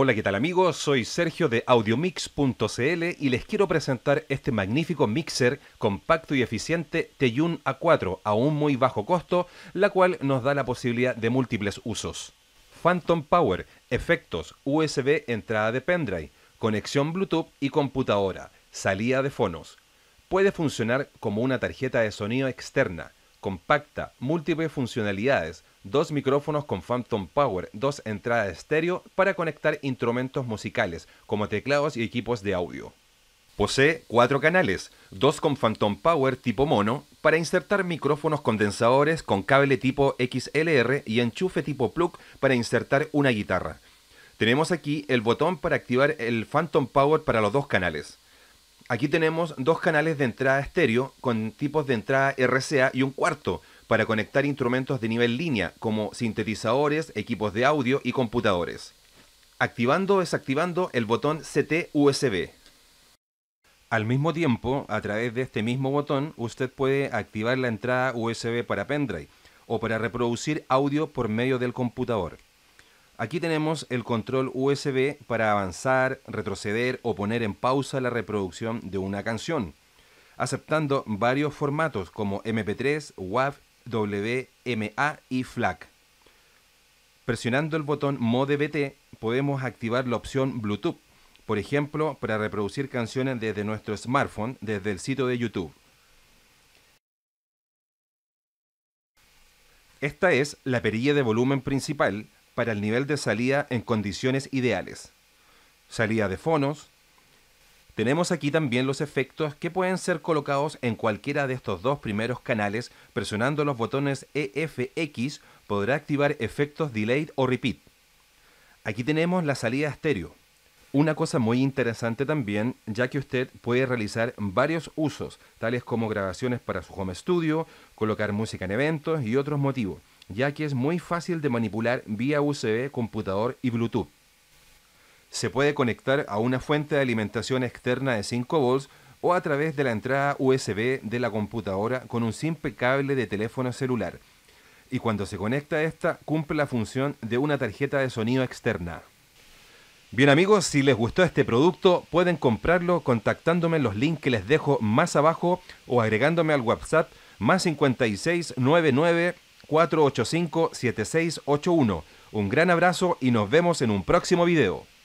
Hola, ¿qué tal amigos? Soy Sergio de audiomix.cl y les quiero presentar este magnífico mixer compacto y eficiente Teyun A4 a un muy bajo costo, la cual nos da la posibilidad de múltiples usos. Phantom Power, efectos, USB, entrada de pendrive, conexión Bluetooth y computadora, salida de fonos. Puede funcionar como una tarjeta de sonido externa, compacta, múltiples funcionalidades, dos micrófonos con Phantom Power, dos entradas estéreo para conectar instrumentos musicales como teclados y equipos de audio. Posee cuatro canales, dos con Phantom Power tipo mono para insertar micrófonos condensadores con cable tipo XLR y enchufe tipo plug para insertar una guitarra. Tenemos aquí el botón para activar el Phantom Power para los dos canales aquí tenemos dos canales de entrada estéreo con tipos de entrada RCA y un cuarto para conectar instrumentos de nivel línea como sintetizadores, equipos de audio y computadores. Activando o desactivando el botón CT USB. Al mismo tiempo, a través de este mismo botón, usted puede activar la entrada USB para pendrive o para reproducir audio por medio del computador. Aquí tenemos el control USB para avanzar, retroceder o poner en pausa la reproducción de una canción, aceptando varios formatos como MP3, WAV, WMA y FLAC. Presionando el botón Mode BT podemos activar la opción Bluetooth, por ejemplo, para reproducir canciones desde nuestro smartphone desde el sitio de YouTube. Esta es la perilla de volumen principal para el nivel de salida en condiciones ideales. Salida de fonos. Tenemos aquí también los efectos que pueden ser colocados en cualquiera de estos dos primeros canales. Presionando los botones EFX podrá activar efectos delayed o repeat. Aquí tenemos la salida estéreo. Una cosa muy interesante también, ya que usted puede realizar varios usos, tales como grabaciones para su home studio, colocar música en eventos y otros motivos ya que es muy fácil de manipular vía USB, computador y Bluetooth. Se puede conectar a una fuente de alimentación externa de 5 volts o a través de la entrada USB de la computadora con un simple cable de teléfono celular. Y cuando se conecta a esta, cumple la función de una tarjeta de sonido externa. Bien amigos, si les gustó este producto pueden comprarlo contactándome en los links que les dejo más abajo o agregándome al WhatsApp más 5699... 485-7681. Un gran abrazo y nos vemos en un próximo video.